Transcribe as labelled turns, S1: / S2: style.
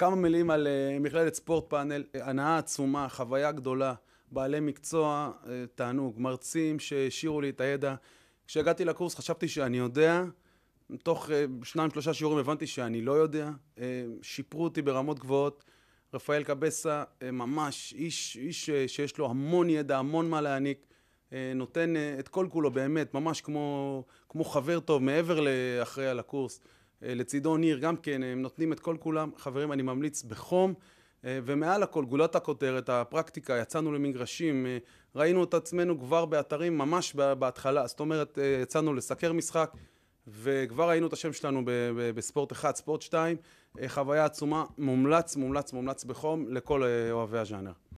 S1: כמה מילים על אה, מכללת ספורט פאנל, אה, הנאה עצומה, חוויה גדולה, בעלי מקצוע, אה, תענוג, מרצים שהשאירו לי את הידע. כשהגעתי לקורס חשבתי שאני יודע, תוך שניים שלושה שיעורים הבנתי שאני לא יודע, שיפרו אותי ברמות גבוהות. רפאל קבסה, ממש איש, איש שיש לו המון ידע, המון מה להעניק, נותן את כל כולו באמת, ממש כמו, כמו חבר טוב, מעבר לאחראי על הקורס. אה, לצידו ניר גם כן, אה, הם נותנים את כל כולם. חברים, אני ממליץ בחום. אה, ומעל הכל, גולת הכותרת, הפרקטיקה, יצאנו למגרשים, ראינו את עצמנו כבר באתרים ממש בהתחלה, זאת אומרת, יצאנו לסקר משחק, וכבר ראינו את השם שלנו בספורט 1, ספורט 2, חוויה עצומה, מומלץ, מומלץ, מומלץ בחום לכל אוהבי הז'אנר.